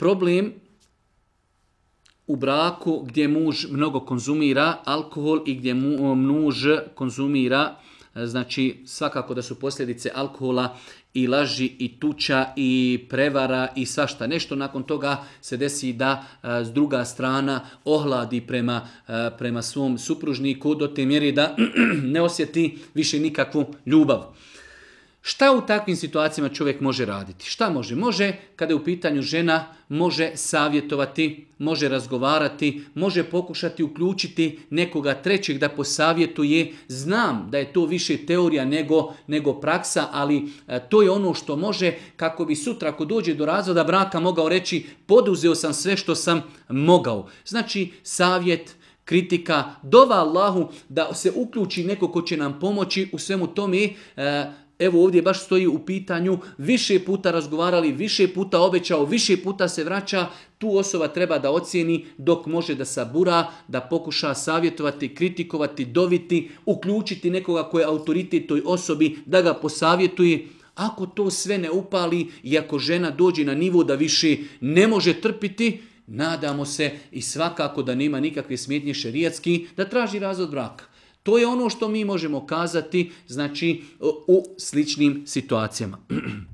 Problem u braku gdje muž mnogo konzumira alkohol i gdje mu, muž konzumira, e, znači svakako da su posljedice alkohola i laži i tuča i prevara i svašta nešto. Nakon toga se desi da e, s druga strana ohladi prema, e, prema svom supružniku do te mjeri da ne osjeti više nikakvu ljubav. Šta u takvim situacijama čovjek može raditi? Šta može? Može, kada je u pitanju žena, može savjetovati, može razgovarati, može pokušati uključiti nekoga trećeg da posavjetuje. Znam da je to više teorija nego, nego praksa, ali e, to je ono što može kako bi sutra ako dođe do razvoda braka mogao reći poduzeo sam sve što sam mogao. Znači savjet, kritika, dova Allahu da se uključi neko ko će nam pomoći u svemu tome. E, evo ovdje baš stoji u pitanju, više puta razgovarali, više puta obećao, više puta se vraća, tu osoba treba da ocjeni dok može da sabura, da pokuša savjetovati, kritikovati, doviti, uključiti nekoga koji je autoritet toj osobi, da ga posavjetuje. Ako to sve ne upali i ako žena dođe na nivo da više ne može trpiti, nadamo se i svakako da nema nikakve smetnje šerijatski, da traži razvod braka. To je ono što mi možemo kazati znači, u sličnim situacijama.